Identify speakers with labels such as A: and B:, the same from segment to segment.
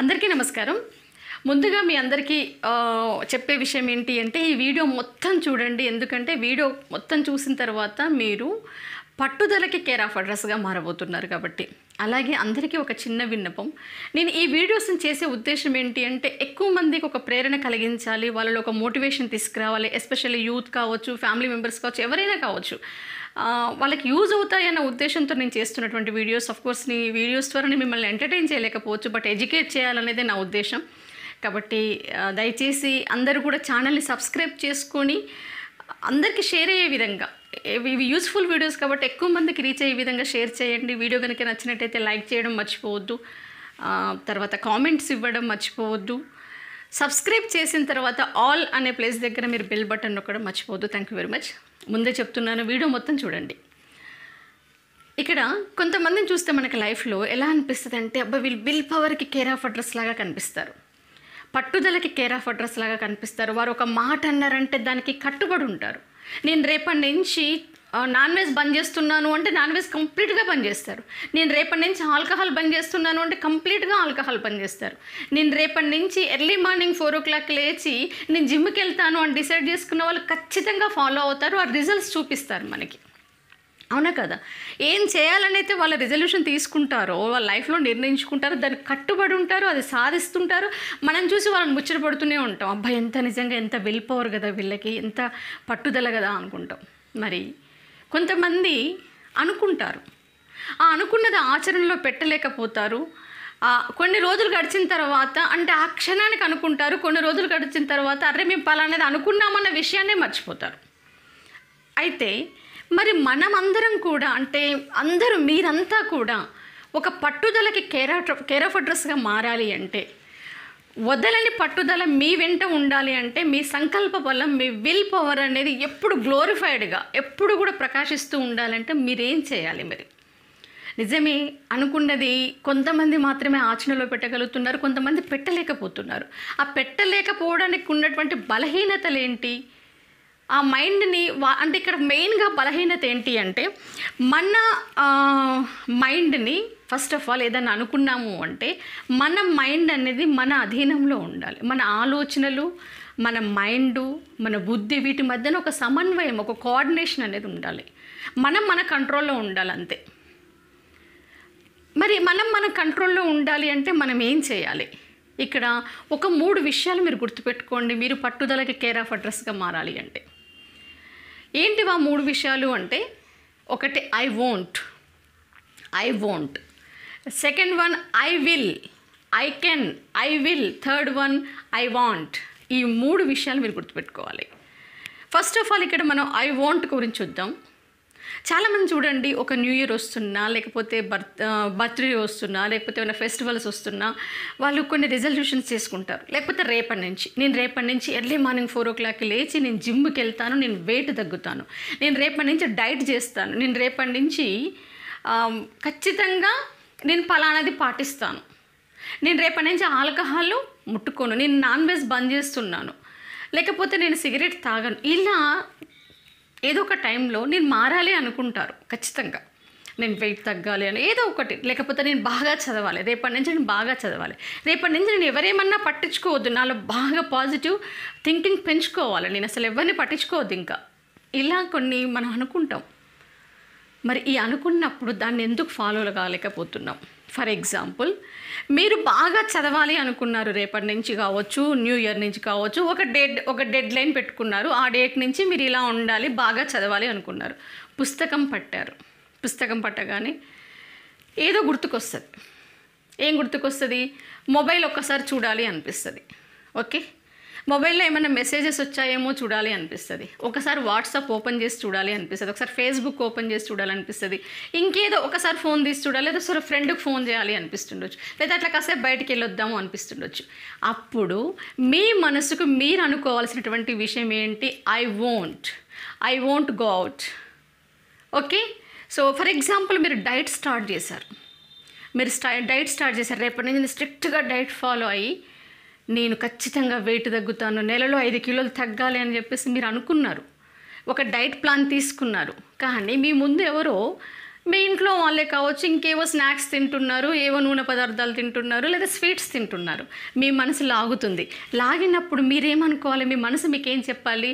A: అందరికీ నమస్కారం ముందుగా మీ అందరికీ చెప్పే విషయం ఏంటి అంటే ఈ వీడియో మొత్తం చూడండి ఎందుకంటే వీడియో మొత్తం చూసిన తర్వాత మీరు పట్టుదలకి కేర్ ఆఫ్ అడ్రస్గా మారబోతున్నారు కాబట్టి అలాగే అందరికీ ఒక చిన్న విన్నపం నేను ఈ వీడియోస్ని చేసే ఉద్దేశం ఏంటి అంటే ఎక్కువ మందికి ఒక ప్రేరణ కలిగించాలి వాళ్ళలో ఒక మోటివేషన్ తీసుకురావాలి ఎస్పెషల్లీ యూత్ కావచ్చు ఫ్యామిలీ మెంబర్స్ కావచ్చు ఎవరైనా కావచ్చు వాళ్ళకి యూజ్ అవుతాయన్న ఉద్దేశంతో నేను చేస్తున్నటువంటి వీడియోస్ కోర్స్ నీ వీడియోస్ ద్వారా నేను మిమ్మల్ని ఎంటర్టైన్ చేయలేకపోవచ్చు బట్ ఎడ్యుకేట్ చేయాలనేది నా ఉద్దేశం కాబట్టి దయచేసి అందరూ కూడా ఛానల్ని సబ్స్క్రైబ్ చేసుకొని అందరికీ షేర్ అయ్యే విధంగా ఇవి యూస్ఫుల్ వీడియోస్ కాబట్టి ఎక్కువ మందికి రీచ్ అయ్యే విధంగా షేర్ చేయండి వీడియో కనుక నచ్చినట్టయితే లైక్ చేయడం మర్చిపోవద్దు తర్వాత కామెంట్స్ ఇవ్వడం మర్చిపోవద్దు సబ్స్క్రైబ్ చేసిన తర్వాత ఆల్ అనే ప్లేస్ దగ్గర మీరు బెల్ బటన్ నొక్కడం మర్చిపోవద్దు థ్యాంక్ యూ వెరీ మచ్ ముందే చెప్తున్నాను వీడియో మొత్తం చూడండి ఇక్కడ కొంతమందిని చూస్తే మనకి లైఫ్లో ఎలా అనిపిస్తుంది అంటే అబ్బా వీళ్ళు బిల్ పవర్కి కేర్ ఆఫ్ అడ్రస్ లాగా కనిపిస్తారు పట్టుదలకి కేర్ ఆఫ్ అడ్రస్ లాగా కనిపిస్తారు వారు ఒక మాట అన్నారంటే దానికి కట్టుబడి ఉంటారు నేను రేపటి నుంచి నాన్ వెజ్ బంద్ చేస్తున్నాను అంటే నాన్ వెజ్ కంప్లీట్గా బంద్ చేస్తారు నేను రేపటి నుంచి ఆల్కహాల్ బంద్ చేస్తున్నాను అంటే కంప్లీట్గా ఆల్కహాల్ బంద్ చేస్తారు నేను రేపటి నుంచి early morning four o'clock లేచి నేను జిమ్కి వెళ్తాను అని డిసైడ్ చేసుకున్న వాళ్ళు ఖచ్చితంగా ఫాలో అవుతారు ఆ రిజల్ట్స్ చూపిస్తారు మనకి అవునా కదా ఏం చేయాలని అయితే వాళ్ళ రిజల్యూషన్ తీసుకుంటారో వాళ్ళ లైఫ్లో నిర్ణయించుకుంటారో దాన్ని కట్టుబడి ఉంటారు అది సాధిస్తుంటారు మనం చూసి వాళ్ళని ముచ్చటపడుతూనే ఉంటాం అబ్బాయి ఎంత నిజంగా ఎంత పవర్ కదా వీళ్ళకి ఎంత పట్టుదల కదా అనుకుంటాం మరి కొంతమంది అనుకుంటారు ఆ అనుకున్నది ఆచరణలో పెట్టలేకపోతారు కొన్ని రోజులు గడిచిన తర్వాత అంటే ఆ క్షణానికి అనుకుంటారు కొన్ని రోజులు గడిచిన తర్వాత అరే మేము పలానేది అనుకున్నామన్న విషయాన్నే మర్చిపోతారు అయితే మరి మనమందరం కూడా అంటే అందరూ మీరంతా కూడా ఒక పట్టుదలకి కేర కేర్ అడ్రస్గా మారాలి అంటే వదలని పట్టుదల మీ వెంట ఉండాలి అంటే మీ సంకల్ప బలం మీ విల్ పవర్ అనేది ఎప్పుడు గ్లోరిఫైడ్గా ఎప్పుడు కూడా ప్రకాశిస్తూ ఉండాలంటే మీరేం చేయాలి మరి నిజమే అనుకున్నది కొంతమంది మాత్రమే ఆచరణలో పెట్టగలుగుతున్నారు కొంతమంది పెట్టలేకపోతున్నారు ఆ పెట్టలేకపోవడానికి ఉన్నటువంటి బలహీనతలేంటి ఆ మైండ్ని అంటే ఇక్కడ మెయిన్గా బలహీనత ఏంటి అంటే మన మైండ్ని ఫస్ట్ ఆఫ్ ఆల్ ఏదైనా అనుకున్నాము అంటే మన మైండ్ అనేది మన అధీనంలో ఉండాలి మన ఆలోచనలు మన మైండ్ మన బుద్ధి వీటి మధ్యన ఒక సమన్వయం ఒక కోఆర్డినేషన్ అనేది ఉండాలి మనం మన కంట్రోల్లో ఉండాలి అంతే మరి మనం మన కంట్రోల్లో ఉండాలి అంటే మనం ఏం చేయాలి ఇక్కడ ఒక మూడు విషయాలు మీరు గుర్తుపెట్టుకోండి మీరు పట్టుదలకి కేర్ ఆఫ్ అడ్రస్గా మారాలి అంటే ఏంటి వా మూడు విషయాలు అంటే ఒకటి I won't I won't second one I will I can I will third one I want ఈ మూడు విషయాలు మీరు గుర్తుపెట్టుకోవాలి ఫస్ట్ ఆఫ్ ఆల్ ఇక్కడ మనం ఐ వాంట్ గురించి చూద్దాం చాలామంది చూడండి ఒక న్యూ ఇయర్ వస్తున్నా లేకపోతే బర్త్ బర్త్డే వస్తున్నా లేకపోతే ఏమైనా ఫెస్టివల్స్ వస్తున్నా వాళ్ళు కొన్ని రిజల్యూషన్స్ చేసుకుంటారు లేకపోతే రేపటి నుంచి నేను రేపటి నుంచి ఎర్లీ మార్నింగ్ ఫోర్ ఓ క్లాక్కి లేచి నేను జిమ్కి వెళ్తాను నేను వెయిట్ తగ్గుతాను నేను రేపటి నుంచి డైట్ చేస్తాను నేను రేపటి నుంచి ఖచ్చితంగా నేను ఫలానాది పాటిస్తాను నేను రేపటి నుంచి ఆల్కహాల్ ముట్టుకోను నేను నాన్ వెజ్ బంద్ చేస్తున్నాను లేకపోతే నేను సిగరెట్ తాగను ఇలా ఏదో ఒక టైంలో నేను మారాలి అనుకుంటారు ఖచ్చితంగా నేను వెయిట్ తగ్గాలి అని ఏదో ఒకటి లేకపోతే నేను బాగా చదవాలి రేపటి నుంచి నేను బాగా చదవాలి రేపటి నుంచి నేను ఎవరేమన్నా పట్టించుకోవద్దు నాలో బాగా పాజిటివ్ థింకింగ్ పెంచుకోవాలి నేను అసలు ఎవరిని పట్టించుకోవద్దు ఇంకా ఇలా కొన్ని మనం అనుకుంటాం మరి ఈ అనుకున్నప్పుడు దాన్ని ఎందుకు ఫాలో కాలేకపోతున్నాం ఫర్ ఎగ్జాంపుల్ మీరు బాగా చదవాలి అనుకున్నారు రేపటి నుంచి కావచ్చు న్యూ ఇయర్ నుంచి కావచ్చు ఒక డెడ్ ఒక డెడ్ లైన్ పెట్టుకున్నారు ఆ డేట్ నుంచి మీరు ఇలా ఉండాలి బాగా చదవాలి అనుకున్నారు పుస్తకం పట్టారు పుస్తకం పట్టగానే ఏదో గుర్తుకొస్తుంది ఏం గుర్తుకొస్తుంది మొబైల్ ఒక్కసారి చూడాలి అనిపిస్తుంది ఓకే మొబైల్లో ఏమైనా మెసేజెస్ వచ్చాయేమో చూడాలి అనిపిస్తుంది ఒకసారి వాట్సాప్ ఓపెన్ చేసి చూడాలి అనిపిస్తుంది ఒకసారి ఫేస్బుక్ ఓపెన్ చేసి చూడాలనిపిస్తుంది ఇంకేదో ఒకసారి ఫోన్ తీసి చూడాలి లేదా ఒకసారి ఫ్రెండ్కి ఫోన్ చేయాలి అనిపిస్తుండొచ్చు లేదా అట్లా కాసేపు బయటికి వెళ్ళొద్దాము అనిపిస్తుండొచ్చు అప్పుడు మీ మనసుకు మీరు అనుకోవాల్సినటువంటి విషయం ఏంటి I won't I won't go out okay so for example మీరు డైట్ స్టార్ట్ చేశారు మీరు స్టా డైట్ స్టార్ట్ చేశారు రేపటి నుంచి స్ట్రిక్ట్గా డైట్ ఫాలో అయ్యి నేను ఖచ్చితంగా వెయిట్ తగ్గుతాను నెలలో ఐదు కిలోలు తగ్గాలి అని చెప్పేసి మీరు అనుకున్నారు ఒక డైట్ ప్లాన్ తీసుకున్నారు కానీ మీ ముందు ఎవరో మీ ఇంట్లో వాళ్ళే కావచ్చు ఇంకేవో స్నాక్స్ తింటున్నారు ఏవో నూనె పదార్థాలు తింటున్నారు లేదా స్వీట్స్ తింటున్నారు మీ మనసు లాగుతుంది లాగినప్పుడు మీరేమనుకోవాలి మీ మనసు మీకేం చెప్పాలి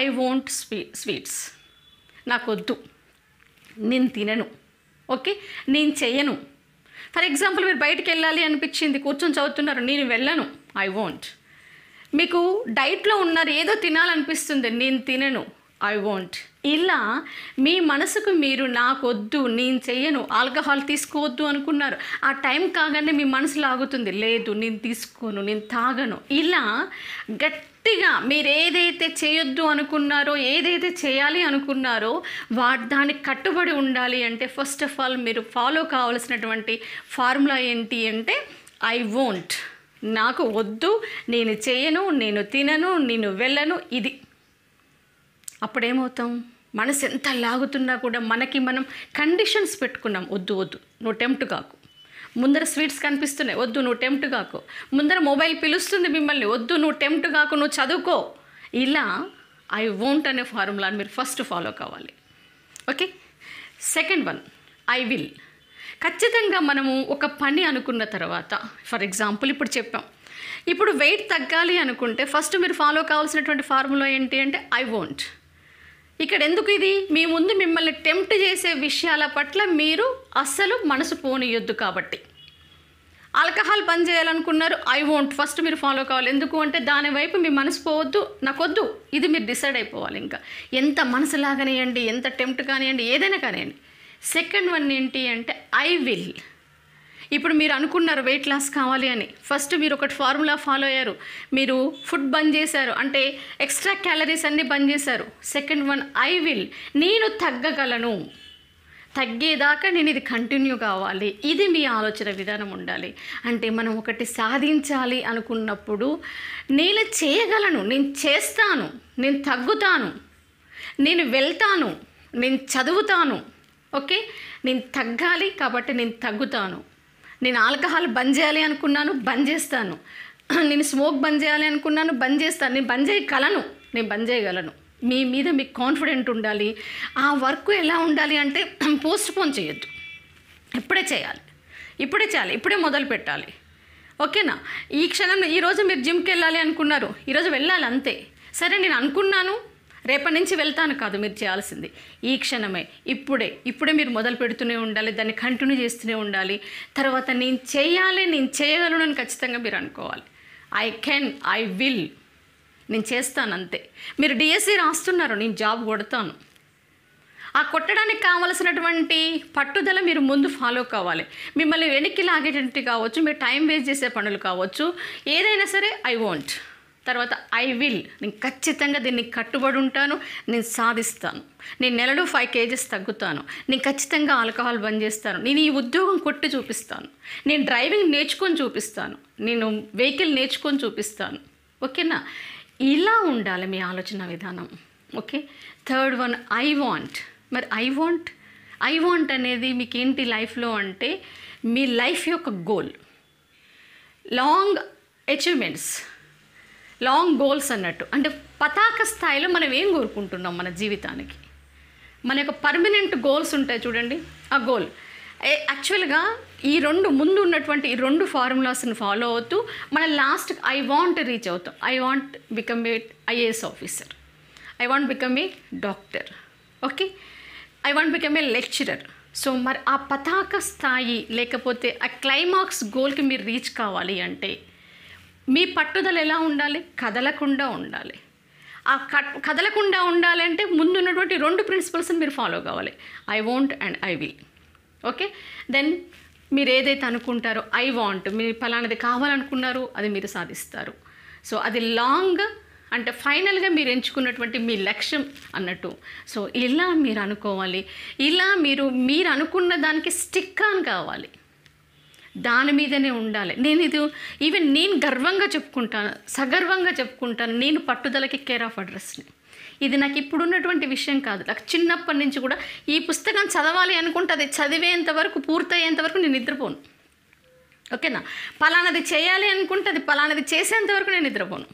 A: ఐ వోంట్ స్వీ స్వీట్స్ నాకొద్దు నేను తినను ఓకే నేను చెయ్యను ఫర్ ఎగ్జాంపుల్ మీరు బయటికి వెళ్ళాలి అనిపించింది కూర్చొని చదువుతున్నారు నేను వెళ్ళను ఐ వోంట్ మీకు డైట్లో ఉన్నారు ఏదో తినాలనిపిస్తుంది నేను తినను ఐ వోంట్ ఇలా మీ మనసుకు మీరు నాకొద్దు నేను చెయ్యను ఆల్కహాల్ తీసుకోవద్దు అనుకున్నారు ఆ టైం కాగానే మీ మనసు లాగుతుంది లేదు నేను తీసుకోను నేను తాగను ఇలా గట్టిగా మీరు ఏదైతే చేయొద్దు అనుకున్నారో ఏదైతే చేయాలి అనుకున్నారో వా దానికి కట్టుబడి ఉండాలి అంటే ఫస్ట్ ఆఫ్ ఆల్ మీరు ఫాలో కావాల్సినటువంటి ఫార్ములా ఏంటి అంటే ఐ వోంట్ నాకు వద్దు నేను చేయను నేను తినను నేను వెళ్ళను ఇది అప్పుడేమవుతాం మనసు ఎంత లాగుతున్నా కూడా మనకి మనం కండిషన్స్ పెట్టుకున్నాం వద్దు వద్దు నువ్వు టెంప్ట్ కాకు ముందర స్వీట్స్ కనిపిస్తున్నాయి వద్దు నువ్వు టెంప్ట్ కాకు ముందర మొబైల్ పిలుస్తుంది మిమ్మల్ని వద్దు నువ్వు టెంప్ట్ కాకు నువ్వు చదువుకో ఇలా ఐ వోంట్ అనే ఫార్ములాని మీరు ఫస్ట్ ఫాలో కావాలి okay second one I will ఖచ్చితంగా మనము ఒక పని అనుకున్న తర్వాత ఫర్ ఎగ్జాంపుల్ ఇప్పుడు చెప్పాం ఇప్పుడు వెయిట్ తగ్గాలి అనుకుంటే ఫస్ట్ మీరు ఫాలో కావాల్సినటువంటి ఫార్ములా ఏంటి అంటే ఐ వోంట్ ఇక్కడ ఎందుకు ఇది మీ ముందు మిమ్మల్ని టెంప్ట్ చేసే విషయాల పట్ల మీరు అస్సలు మనసు పోనీయొద్దు కాబట్టి ఆల్కహాల్ బంద్ చేయాలనుకున్నారు ఐ వోంట్ ఫస్ట్ మీరు ఫాలో కావాలి ఎందుకు అంటే దాని వైపు మీ మనసు పోవద్దు నాకొద్దు ఇది మీరు డిసైడ్ అయిపోవాలి ఇంకా ఎంత మనసు లాగనియండి ఎంత టెంప్ట్ కానివ్వండి ఏదైనా కానివ్వండి సెకండ్ వన్ ఏంటి అంటే ఐ విల్ ఇప్పుడు మీరు అనుకున్నారు వెయిట్ లాస్ కావాలి అని ఫస్ట్ మీరు ఒకటి ఫార్ములా ఫాలో అయ్యారు మీరు ఫుడ్ బంద్ చేశారు అంటే ఎక్స్ట్రా క్యాలరీస్ అన్నీ బంద్ చేశారు సెకండ్ వన్ ఐ విల్ నేను తగ్గగలను తగ్గేదాకా నేను ఇది కంటిన్యూ కావాలి ఇది మీ ఆలోచన విధానం ఉండాలి అంటే మనం ఒకటి సాధించాలి అనుకున్నప్పుడు నేను చేయగలను నేను చేస్తాను నేను తగ్గుతాను నేను వెళ్తాను నేను చదువుతాను ఓకే నేను తగ్గాలి కాబట్టి నేను తగ్గుతాను నేను ఆల్కహాల్ బంద్ చేయాలి అనుకున్నాను బంద్ చేస్తాను నేను స్మోక్ బంద్ చేయాలి అనుకున్నాను బంద్ చేస్తాను నేను బంద్ చేయగలను నేను బంద్ చేయగలను మీ మీద మీకు కాన్ఫిడెంట్ ఉండాలి ఆ వర్క్ ఎలా ఉండాలి అంటే పోస్ట్ పోన్ చేయొద్దు ఇప్పుడే చేయాలి ఇప్పుడే చేయాలి ఇప్పుడే మొదలు పెట్టాలి ఓకేనా ఈ క్షణంలో ఈరోజు మీరు జిమ్కి వెళ్ళాలి అనుకున్నారు ఈరోజు వెళ్ళాలి అంతే సరే నేను అనుకున్నాను రేపటి నుంచి వెళ్తాను కాదు మీరు చేయాల్సింది ఈ క్షణమే ఇప్పుడే ఇప్పుడే మీరు మొదలు పెడుతూనే ఉండాలి దాన్ని కంటిన్యూ చేస్తూనే ఉండాలి తర్వాత నేను చేయాలి నేను చేయగలను అని ఖచ్చితంగా మీరు అనుకోవాలి ఐ కెన్ ఐ విల్ నేను చేస్తాను అంతే మీరు డిఎస్సి e రాస్తున్నారు నేను జాబ్ కొడతాను ఆ కొట్టడానికి కావలసినటువంటి పట్టుదల మీరు ముందు ఫాలో కావాలి మిమ్మల్ని వెనక్కి లాగేటట్టు కావచ్చు మీరు టైం వేస్ట్ చేసే పనులు కావచ్చు ఏదైనా సరే ఐ వాంట్ తర్వాత ఐ విల్ నేను ఖచ్చితంగా దీన్ని కట్టుబడి ఉంటాను నేను సాధిస్తాను నేను నెలలో ఫైవ్ కేజెస్ తగ్గుతాను నేను ఖచ్చితంగా ఆల్కహాల్ బంద్ చేస్తాను నేను ఈ ఉద్యోగం కొట్టి చూపిస్తాను నేను డ్రైవింగ్ నేర్చుకొని చూపిస్తాను నేను వెహికల్ నేర్చుకొని చూపిస్తాను ఓకేనా ఇలా ఉండాలి మీ ఆలోచన విధానం okay third one I want మరి ఐ వాంట్ ఐ వాంట్ అనేది మీకు ఏంటి లైఫ్లో అంటే మీ లైఫ్ యొక్క goal long achievements long goals అన్నట్టు అంటే పతాక స్థాయిలో మనం ఏం కోరుకుంటున్నాం మన జీవితానికి మన యొక్క పర్మనెంట్ గోల్స్ ఉంటాయి చూడండి ఆ గోల్ యాక్చువల్గా ఈ రెండు ముందు ఉన్నటువంటి ఈ రెండు ఫార్ములాస్ని ఫాలో అవుతూ మన లాస్ట్ ఐ వాంట్ రీచ్ అవుతాం I want become a IAS officer I want become a doctor okay I want become a lecturer so మరి ఆ పతాక స్థాయి లేకపోతే ఆ క్లైమాక్స్ గోల్కి మీరు రీచ్ కావాలి అంటే మీ పట్టుదల ఎలా ఉండాలి కదలకుండా ఉండాలి ఆ కదలకుండా ఉండాలంటే ముందు ఉన్నటువంటి రెండు ప్రిన్సిపల్స్ని మీరు ఫాలో కావాలి I want and I will okay then మీరు ఏదైతే అనుకుంటారో ఐ వాంట్ మీరు ఫలానాది కావాలనుకున్నారు అది మీరు సాధిస్తారు సో అది లాంగ్ అంటే ఫైనల్గా మీరు ఎంచుకున్నటువంటి మీ లక్ష్యం అన్నట్టు సో ఇలా మీరు అనుకోవాలి ఇలా మీరు మీరు అనుకున్న దానికి స్టిక్ ఆన్ కావాలి దాని మీదనే ఉండాలి నేను ఇది ఈవెన్ నేను గర్వంగా చెప్పుకుంటాను సగర్వంగా చెప్పుకుంటాను నేను పట్టుదలకి కేర్ ఆఫ్ అడ్రస్ని ఇది నాకు ఇప్పుడున్నటువంటి విషయం కాదు నాకు చిన్నప్పటి నుంచి కూడా ఈ పుస్తకం చదవాలి అనుకుంటే అది చదివేంత వరకు పూర్తయ్యేంత వరకు నేను నిద్రపోను ఓకేనా పలానది చేయాలి అనుకుంటే అది పలానది చేసేంత వరకు నేను నిద్రపోను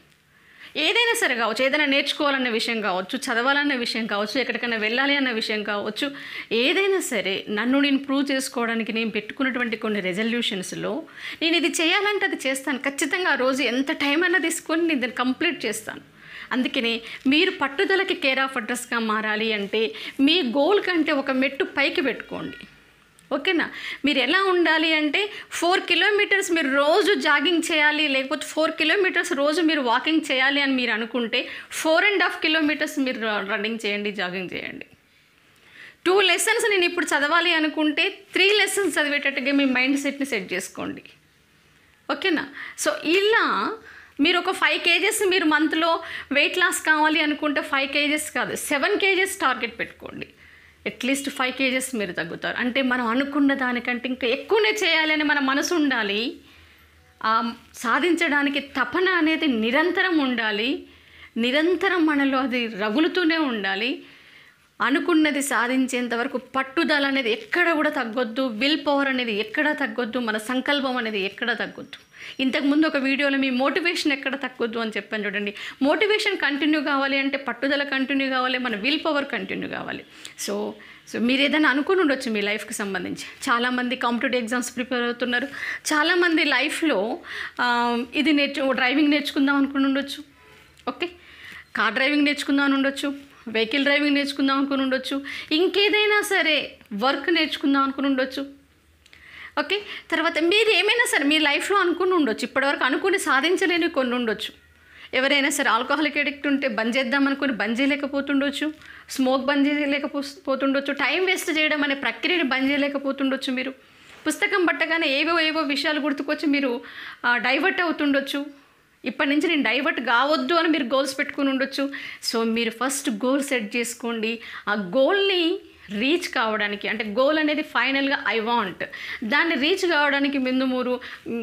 A: ఏదైనా సరే కావచ్చు ఏదైనా నేర్చుకోవాలన్న విషయం కావచ్చు చదవాలన్న విషయం కావచ్చు ఎక్కడికైనా వెళ్ళాలి అన్న విషయం కావచ్చు ఏదైనా సరే నన్ను నేను ప్రూవ్ చేసుకోవడానికి నేను పెట్టుకున్నటువంటి కొన్ని రెజల్యూషన్స్లో నేను ఇది చేయాలంటే అది చేస్తాను ఖచ్చితంగా ఆ రోజు ఎంత టైం అన్నా తీసుకొని నేను దాన్ని కంప్లీట్ చేస్తాను అందుకని మీరు పట్టుదలకి కేర్ ఆఫ్ అడ్రస్గా మారాలి అంటే మీ గోల్ కంటే ఒక మెట్టు పైకి పెట్టుకోండి ఓకేనా మీరు ఎలా ఉండాలి అంటే ఫోర్ కిలోమీటర్స్ మీరు రోజు జాగింగ్ చేయాలి లేకపోతే ఫోర్ కిలోమీటర్స్ రోజు మీరు వాకింగ్ చేయాలి అని మీరు అనుకుంటే ఫోర్ అండ్ హాఫ్ కిలోమీటర్స్ మీరు రన్నింగ్ చేయండి జాగింగ్ చేయండి టూ లెసన్స్ నేను ఇప్పుడు చదవాలి అనుకుంటే త్రీ లెసన్స్ చదివేటట్టుగా మీ మైండ్ సెట్ని సెట్ చేసుకోండి ఓకేనా సో ఇలా మీరు ఒక ఫైవ్ కేజెస్ మీరు మంత్లో వెయిట్ లాస్ కావాలి అనుకుంటే ఫైవ్ కేజెస్ కాదు సెవెన్ కేజెస్ టార్గెట్ పెట్టుకోండి అట్లీస్ట్ ఫైవ్ కేజెస్ మీరు తగ్గుతారు అంటే మనం అనుకున్న దానికంటే ఇంకా ఎక్కువనే చేయాలని మన మనసు ఉండాలి సాధించడానికి తపన అనేది నిరంతరం ఉండాలి నిరంతరం మనలో అది రగులుతూనే ఉండాలి అనుకున్నది సాధించేంత వరకు పట్టుదల అనేది ఎక్కడ కూడా తగ్గొద్దు విల్ పవర్ అనేది ఎక్కడ తగ్గొద్దు మన సంకల్పం అనేది ఎక్కడ తగ్గొద్దు ఇంతకుముందు ఒక వీడియోలో మీ మోటివేషన్ ఎక్కడ తగ్గొద్దు అని చెప్పాను చూడండి మోటివేషన్ కంటిన్యూ కావాలి అంటే పట్టుదల కంటిన్యూ కావాలి మన విల్ పవర్ కంటిన్యూ కావాలి సో సో మీరు ఏదైనా అనుకుని ఉండొచ్చు మీ లైఫ్కి సంబంధించి చాలామంది కాంపిటేటివ్ ఎగ్జామ్స్ ప్రిపేర్ అవుతున్నారు చాలామంది లైఫ్లో ఇది నేర్చు డ్రైవింగ్ నేర్చుకుందాం అనుకుని ఉండొచ్చు ఓకే కార్ డ్రైవింగ్ నేర్చుకుందాం అని ఉండొచ్చు వెహికల్ డ్రైవింగ్ నేర్చుకుందాం అనుకుని ఉండొచ్చు ఇంకేదైనా సరే వర్క్ నేర్చుకుందాం అనుకుని ఉండొచ్చు ఓకే తర్వాత మీరు ఏమైనా సరే మీ లైఫ్లో అనుకుని ఉండొచ్చు ఇప్పటివరకు అనుకుని సాధించలేని కొన్ని ఉండొచ్చు ఎవరైనా సరే ఆల్కహాలిక్ ఎడిక్ట్ ఉంటే బంద్ చేద్దాం అనుకుని బంద్ చేయలేకపోతుండొచ్చు స్మోక్ బంద్ చేయలేకపోతుండొచ్చు టైం వేస్ట్ చేయడం అనే ప్రక్రియని బంద్ చేయలేకపోతుండొచ్చు మీరు పుస్తకం పట్టగానే ఏవో ఏవో విషయాలు గుర్తుకొచ్చి మీరు డైవర్ట్ అవుతుండొచ్చు ఇప్పటి నుంచి నేను డైవర్ట్ కావద్దు అని మీరు గోల్స్ పెట్టుకుని ఉండొచ్చు సో మీరు ఫస్ట్ గోల్ సెట్ చేసుకోండి ఆ గోల్ని రీచ్ కావడానికి అంటే గోల్ అనేది ఫైనల్గా ఐ వాంట్ దాన్ని రీచ్ కావడానికి ముందు మీరు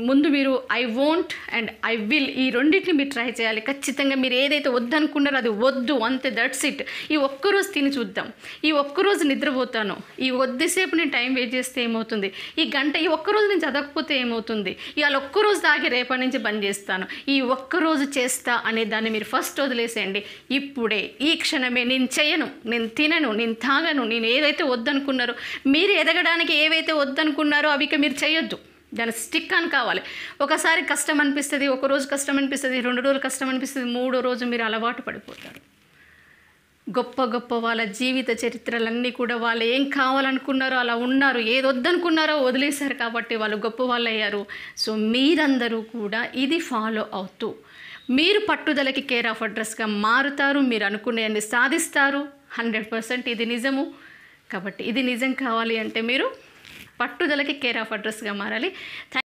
A: ముందు మీరు I want and I will ఈ రెండింటిని మీరు ట్రై చేయాలి ఖచ్చితంగా మీరు ఏదైతే వద్దనుకున్నారో అది వద్దు అంతే దట్స్ ఇట్ ఈ ఒక్కరోజు తిని చూద్దాం ఈ ఒక్కరోజు నిద్రపోతాను ఈ వద్దసేపు నేను టైం వేస్ట్ చేస్తే ఏమవుతుంది ఈ గంట ఈ ఒక్కరోజు నేను చదవకపోతే ఏమవుతుంది ఇవాళ ఒక్కరోజు దాకి రేపటి నుంచి బంద్ చేస్తాను ఈ ఒక్కరోజు చేస్తా అనే దాన్ని మీరు ఫస్ట్ వదిలేసేయండి ఇప్పుడే ఈ క్షణమే నేను చేయను నేను తినను నేను తాగను నేను ఏదైతే వద్దనుకున్నారో మీరు ఎదగడానికి ఏవైతే వద్దనుకున్నారో అవి ఇక మీరు చేయొద్దు దాని స్టిక్ అని కావాలి ఒకసారి కష్టం అనిపిస్తుంది ఒక రోజు కష్టం అనిపిస్తుంది రెండు రోజులు కష్టం అనిపిస్తుంది మూడో రోజు మీరు అలవాటు పడిపోతారు గొప్ప గొప్ప వాళ్ళ జీవిత చరిత్రలన్నీ కూడా వాళ్ళు ఏం కావాలనుకున్నారో అలా ఉన్నారు ఏది వద్దనుకున్నారో వదిలేశారు కాబట్టి వాళ్ళు గొప్ప వాళ్ళు అయ్యారు సో మీరందరూ కూడా ఇది ఫాలో అవుతూ మీరు పట్టుదలకి కేర్ ఆఫ్ అడ్రస్గా మారుతారు మీరు అనుకునేవన్నీ సాధిస్తారు హండ్రెడ్ పర్సెంట్ ఇది నిజము కాబట్టి ఇది నిజం కావాలి అంటే మీరు పట్టుదలకి కేర్ ఆఫ్ అడ్రస్గా మారాలి